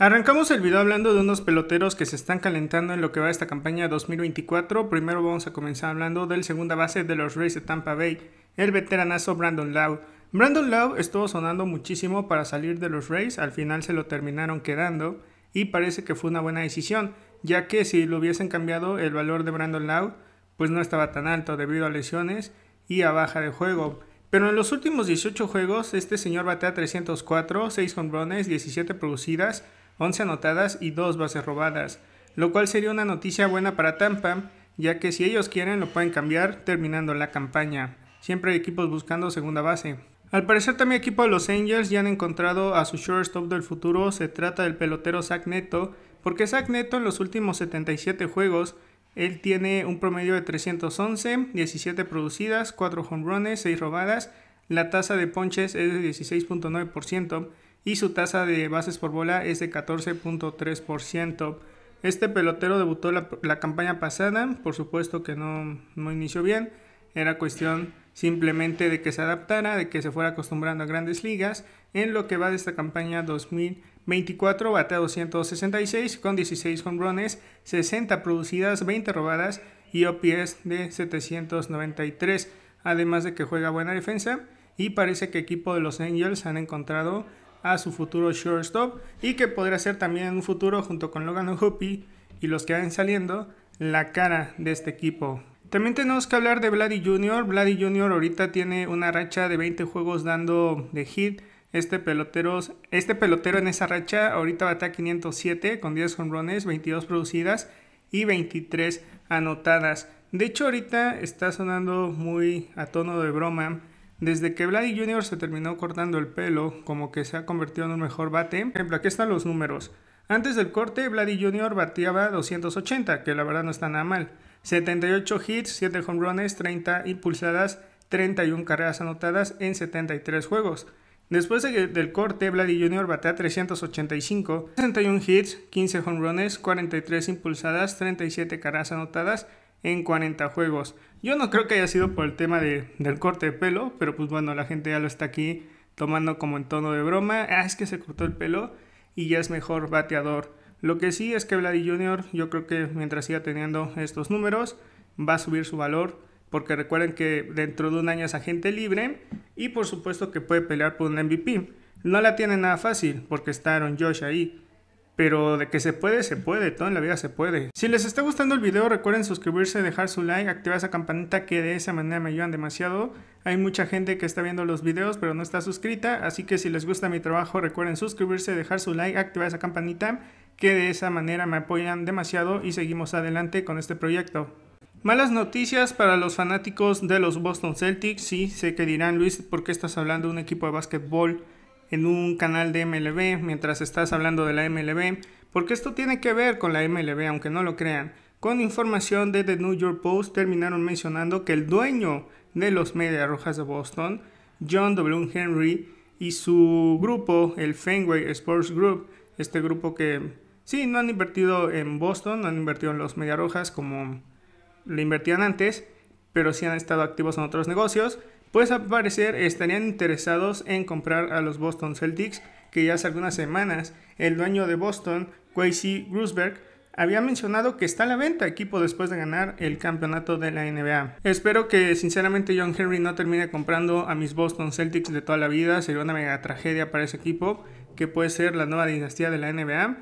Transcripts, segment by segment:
Arrancamos el video hablando de unos peloteros que se están calentando en lo que va esta campaña 2024. Primero vamos a comenzar hablando del segunda base de los Rays de Tampa Bay, el veteranazo Brandon Lau. Brandon Lau estuvo sonando muchísimo para salir de los Rays, al final se lo terminaron quedando y parece que fue una buena decisión, ya que si lo hubiesen cambiado el valor de Brandon Lau, pues no estaba tan alto debido a lesiones y a baja de juego. Pero en los últimos 18 juegos, este señor batea 304, 6 hombrones, 17 producidas 11 anotadas y 2 bases robadas, lo cual sería una noticia buena para Tampa, ya que si ellos quieren lo pueden cambiar terminando la campaña. Siempre hay equipos buscando segunda base. Al parecer también equipo de los Angels ya han encontrado a su shortstop del futuro, se trata del pelotero Zach Neto, porque Zach Neto en los últimos 77 juegos, él tiene un promedio de 311, 17 producidas, 4 home runs, 6 robadas, la tasa de ponches es de 16.9%, y su tasa de bases por bola es de 14.3%. Este pelotero debutó la, campaña pasada, por supuesto que no, inició bien, era cuestión simplemente de que se adaptara, de que se fuera acostumbrando a grandes ligas. En lo que va de esta campaña 2024, batea 266 con 16 home runs, 60 producidas, 20 robadas y OPS de 793. Además de que juega buena defensa y parece que equipo de los Angels han encontrado a su futuro shortstop y que podría ser también en un futuro junto con Logan Hoppy y los que van saliendo la cara de este equipo. También tenemos que hablar de Vladi Jr. Vladi Jr. ahorita tiene una racha de 20 juegos dando de hit. Este pelotero, este pelotero en esa racha ahorita batea 507 con 10 honrones, 22 producidas y 23 anotadas. De hecho ahorita está sonando muy a tono de broma desde que Vladi Jr. se terminó cortando el pelo, como que se ha convertido en un mejor bate. Por ejemplo, aquí están los números. Antes del corte, Vladi Jr. bateaba 280, que la verdad no está nada mal. 78 hits, 7 home runs, 30 impulsadas, 31 carreras anotadas en 73 juegos. Después del corte, Vladi Jr. batea 385, 61 hits, 15 home runs, 43 impulsadas, 37 carreras anotadas en 40 juegos. Yo no creo que haya sido por el tema del corte de pelo, pero pues bueno, la gente ya lo está aquí tomando como en tono de broma. Ah, es que se cortó el pelo y ya es mejor bateador. Lo que sí es que Vladdy Junior yo creo que mientras siga teniendo estos números, va a subir su valor. Porque recuerden que dentro de un año es agente libre y por supuesto que puede pelear por un MVP. No la tiene nada fácil porque está Aaron Josh ahí. Pero de que se puede, se puede, todo en la vida se puede. Si les está gustando el video, recuerden suscribirse, dejar su like, activar esa campanita que de esa manera me ayudan demasiado. Hay mucha gente que está viendo los videos pero no está suscrita, así que si les gusta mi trabajo, recuerden suscribirse, dejar su like, activar esa campanita que de esa manera me apoyan demasiado y seguimos adelante con este proyecto. Malas noticias para los fanáticos de los Boston Celtics, sí, sé que dirán Luis, ¿por qué estás hablando de un equipo de básquetbol? en un canal de MLB mientras estás hablando de la MLB, porque esto tiene que ver con la MLB, aunque no lo crean. Con información de The New York Post terminaron mencionando que el dueño de los Medias Rojas de Boston, John W. Henry, y su grupo, el Fenway Sports Group, este grupo que sí, no han invertido en Boston, no han invertido en los Medias Rojas como le invertían antes, pero sí han estado activos en otros negocios, pues al parecer estarían interesados en comprar a los Boston Celtics, que ya hace algunas semanas el dueño de Boston, Quasi Grusberg, había mencionado que está a la venta equipo después de ganar el campeonato de la NBA. Espero que sinceramente John Henry no termine comprando a mis Boston Celtics de toda la vida, sería una mega tragedia para ese equipo que puede ser la nueva dinastía de la NBA.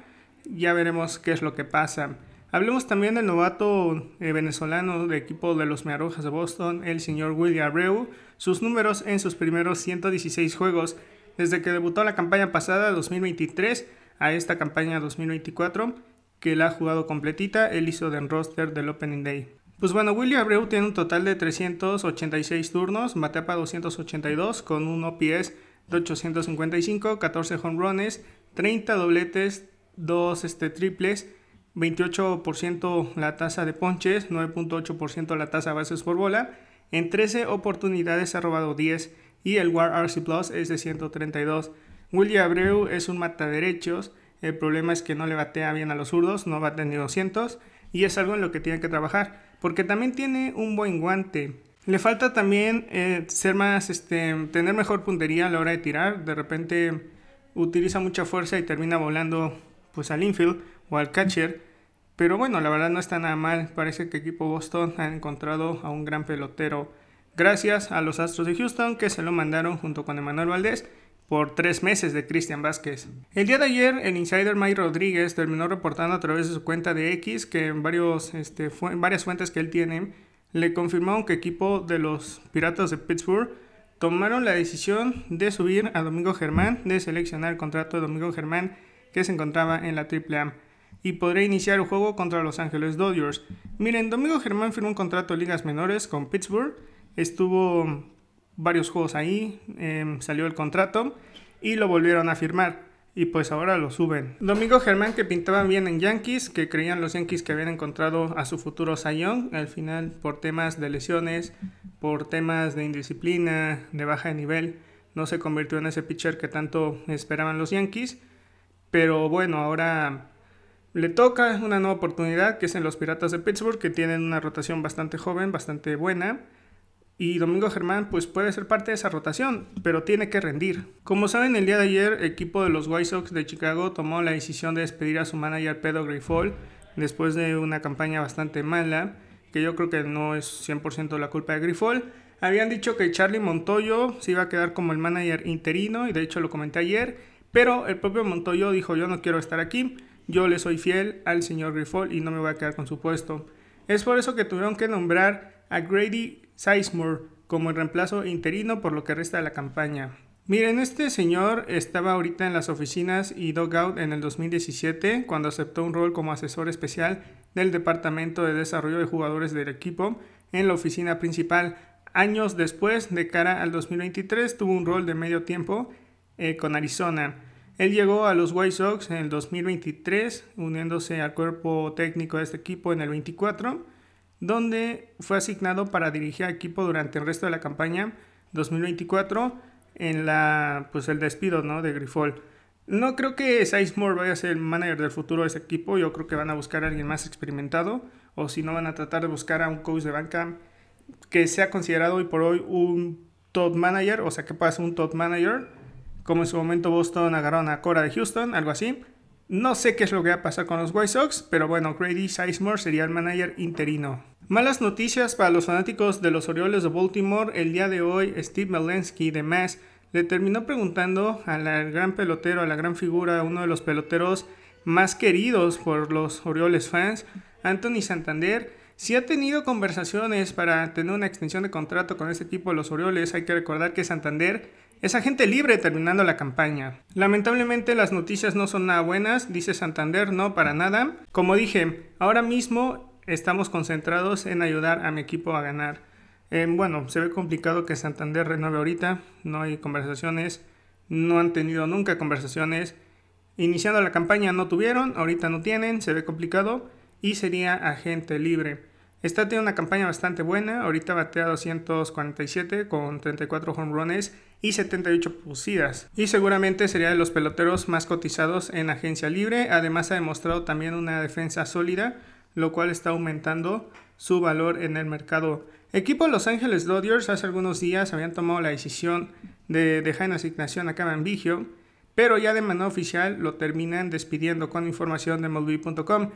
Ya veremos qué es lo que pasa. Hablemos también del novato eh, venezolano de equipo de los Mearrojas de Boston, el señor William Abreu, sus números en sus primeros 116 juegos. Desde que debutó la campaña pasada 2023 a esta campaña 2024, que la ha jugado completita, él hizo del roster del Opening Day. Pues bueno, William Abreu tiene un total de 386 turnos, batea para 282 con un OPS de 855, 14 home runs, 30 dobletes, 2 este, triples, 28% la tasa de ponches, 9.8% la tasa de bases por bola. En 13 oportunidades ha robado 10 y el WAR RC Plus es de 132. William Abreu es un mataderechos. El problema es que no le batea bien a los zurdos, no bate ni 200 y es algo en lo que tiene que trabajar porque también tiene un buen guante. Le falta también eh, ser más, este, tener mejor puntería a la hora de tirar. De repente utiliza mucha fuerza y termina volando pues al infield o al catcher. Pero bueno, la verdad no está nada mal. Parece que equipo Boston ha encontrado a un gran pelotero. Gracias a los Astros de Houston que se lo mandaron junto con Emanuel Valdés por tres meses de Cristian Vázquez. El día de ayer, el insider Mike Rodríguez terminó reportando a través de su cuenta de X que en, varios, este, varias fuentes que él tiene le confirmaron que equipo de los Piratas de Pittsburgh tomaron la decisión de subir a Domingo Germán, de seleccionar el contrato de Domingo Germán que se encontraba en la triple A y podría iniciar un juego contra Los Angeles Dodgers. Miren, Domingo Germán firmó un contrato de ligas menores con Pittsburgh, estuvo varios juegos ahí, em, salió el contrato y lo volvieron a firmar. Y pues ahora lo suben. Domingo Germán que pintaba bien en Yankees, que creían los Yankees que habían encontrado a su futuro Sayón, al final por temas de lesiones, por temas de indisciplina, de baja de nivel, no se convirtió en ese pitcher que tanto esperaban los Yankees. Pero bueno, ahora le toca, una nueva oportunidad, que es en los Piratas de Pittsburgh, que tienen una rotación bastante joven, bastante buena. Y Domingo Germán pues puede ser parte de esa rotación, pero tiene que rendir. Como saben, el día de ayer el equipo de los White Sox de Chicago tomó la decisión de despedir a su manager Pedro Grifol después de una campaña bastante mala, que yo creo que no es 100% la culpa de Grifol. Habían dicho que Charlie Montoyo se iba a quedar como el manager interino y de hecho lo comenté ayer, pero el propio Montoyo dijo yo no quiero estar aquí. Yo le soy fiel al señor Grifol y no me voy a quedar con su puesto. Es por eso que tuvieron que nombrar a Grady Sizemore como el reemplazo interino por lo que resta de la campaña. Miren, este señor estaba ahorita en las oficinas y dugout en el 2017 cuando aceptó un rol como asesor especial del Departamento de Desarrollo de Jugadores del equipo en la oficina principal. Años después, de cara al 2023, tuvo un rol de medio tiempo eh, con Arizona. Él llegó a los White Sox en el 2023, uniéndose al cuerpo técnico de este equipo en el 24, donde fue asignado para dirigir al equipo durante el resto de la campaña 2024 en la, pues el despido ¿no? de Grifol. No creo que Sizemore vaya a ser el manager del futuro de este equipo. Yo creo que van a buscar a alguien más experimentado. O si no, van a tratar de buscar a un coach de banca que sea considerado hoy por hoy un top manager. O sea, que pueda un top manager como en su momento Boston agarraron a Cora de Houston, algo así. No sé qué es lo que va a pasar con los White Sox, pero bueno, Grady Sizemore sería el manager interino. Malas noticias para los fanáticos de los Orioles de Baltimore. El día de hoy, Steve Melensky de Mass le terminó preguntando al gran pelotero, a la gran figura, uno de los peloteros más queridos por los Orioles fans, Anthony Santander, si ha tenido conversaciones para tener una extensión de contrato con este equipo de los Orioles. Hay que recordar que Santander es agente libre terminando la campaña. Lamentablemente las noticias no son nada buenas, dice Santander, no para nada. Como dije, ahora mismo estamos concentrados en ayudar a mi equipo a ganar. Eh, bueno, se ve complicado que Santander renueve ahorita, no hay conversaciones, no han tenido nunca conversaciones. Iniciando la campaña no tuvieron, ahorita no tienen, se ve complicado y sería agente libre. Está teniendo una campaña bastante buena. Ahorita batea 247 con 34 home runs y 78 pusidas. Y seguramente sería de los peloteros más cotizados en agencia libre. Además ha demostrado también una defensa sólida, lo cual está aumentando su valor en el mercado. Equipo Los Ángeles Dodgers hace algunos días habían tomado la decisión de dejar en asignación a Cameron Vigio, pero ya de manera oficial lo terminan despidiendo con información de MLB.com.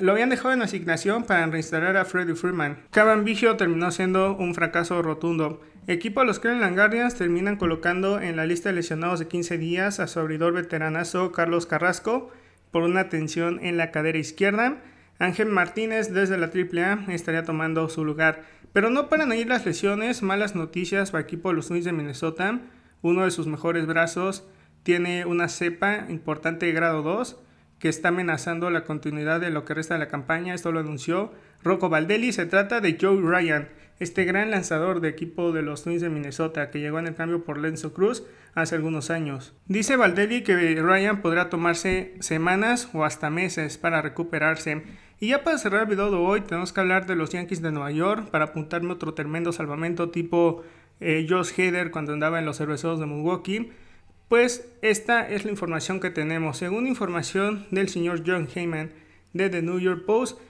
Lo habían dejado en asignación para reinstalar a Freddy Freeman. Caban Vigio terminó siendo un fracaso rotundo. Equipo de los Cleveland Guardians terminan colocando en la lista de lesionados de 15 días a su abridor veteranazo Carlos Carrasco por una tensión en la cadera izquierda. Ángel Martínez desde la AAA estaría tomando su lugar. Pero no paran ahí las lesiones, malas noticias para el equipo de los Twins de Minnesota. Uno de sus mejores brazos tiene una cepa importante de grado 2 que está amenazando la continuidad de lo que resta de la campaña. Esto lo anunció Rocco Valdelli. Se trata de Joe Ryan, este gran lanzador de equipo de los Twins de Minnesota que llegó en el cambio por Lenzo Cruz hace algunos años. Dice Valdelli que Ryan podrá tomarse semanas o hasta meses para recuperarse. Y ya para cerrar el video de hoy, tenemos que hablar de los Yankees de Nueva York para apuntarme otro tremendo salvamento tipo eh, Josh Hader cuando andaba en los cerveceros de Milwaukee. Pues esta es la información que tenemos. Según información del señor John Heyman de The New York Post,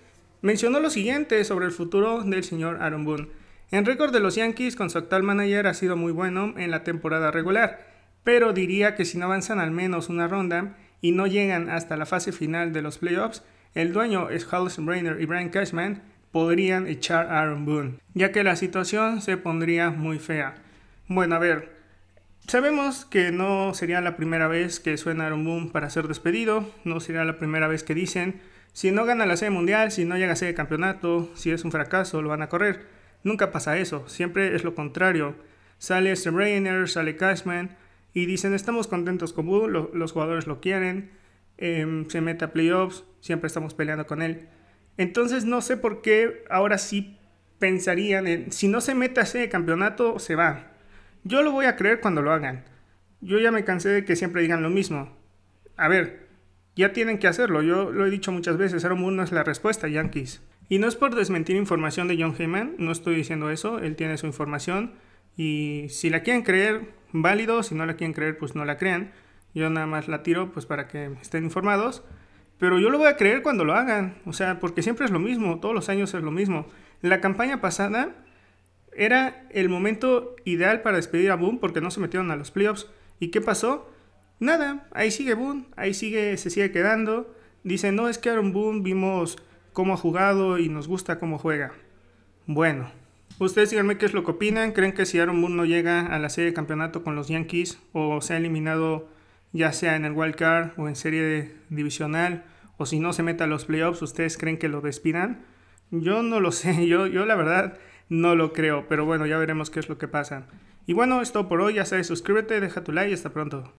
mencionó lo siguiente sobre el futuro del señor Aaron Boone. En récord de los Yankees con su actual manager ha sido muy bueno en la temporada regular, pero diría que si no avanzan al menos una ronda y no llegan hasta la fase final de los playoffs, el dueño es Halsey Brainer y Brian Cashman podrían echar a Aaron Boone, ya que la situación se pondría muy fea. Bueno, a ver, Sabemos que no sería la primera vez que suena Aaron Boom para ser despedido, no sería la primera vez que dicen, si no gana la sede mundial, si no llega a de campeonato, si es un fracaso, lo van a correr. Nunca pasa eso, siempre es lo contrario. Sale Reiner, sale Cashman y dicen, estamos contentos con Boom, los jugadores lo quieren, em, se mete a playoffs, siempre estamos peleando con él. Entonces no sé por qué ahora sí pensarían en, si no se mete a sede campeonato, se va yo lo voy a creer cuando lo hagan. Yo ya me cansé de que siempre digan lo mismo. A ver, ya tienen que hacerlo. Yo lo he dicho muchas veces. Aaron no es la respuesta, Yankees. Y no es por desmentir información de John Heyman. No estoy diciendo eso. Él tiene su información. Y si la quieren creer, válido. Si no la quieren creer, pues no la crean. Yo nada más la tiro pues para que estén informados. Pero yo lo voy a creer cuando lo hagan. O sea, porque siempre es lo mismo. Todos los años es lo mismo. La campaña pasada era el momento ideal para despedir a Boone porque no se metieron a los playoffs. ¿Y qué pasó? Nada, ahí sigue Boone, ahí sigue, se sigue quedando. Dicen, no, es que Aaron Boone vimos cómo ha jugado y nos gusta cómo juega. Bueno, ustedes díganme qué es lo que opinan. ¿Creen que si Aaron Boone no llega a la serie de campeonato con los Yankees o se ha eliminado ya sea en el wild card o en serie divisional o si no se mete a los playoffs, ustedes creen que lo despidan? Yo no lo sé, yo, yo la verdad no lo creo, pero bueno, ya veremos qué es lo que pasa. Y bueno, es todo por hoy, ya sabes, suscríbete, deja tu like y hasta pronto.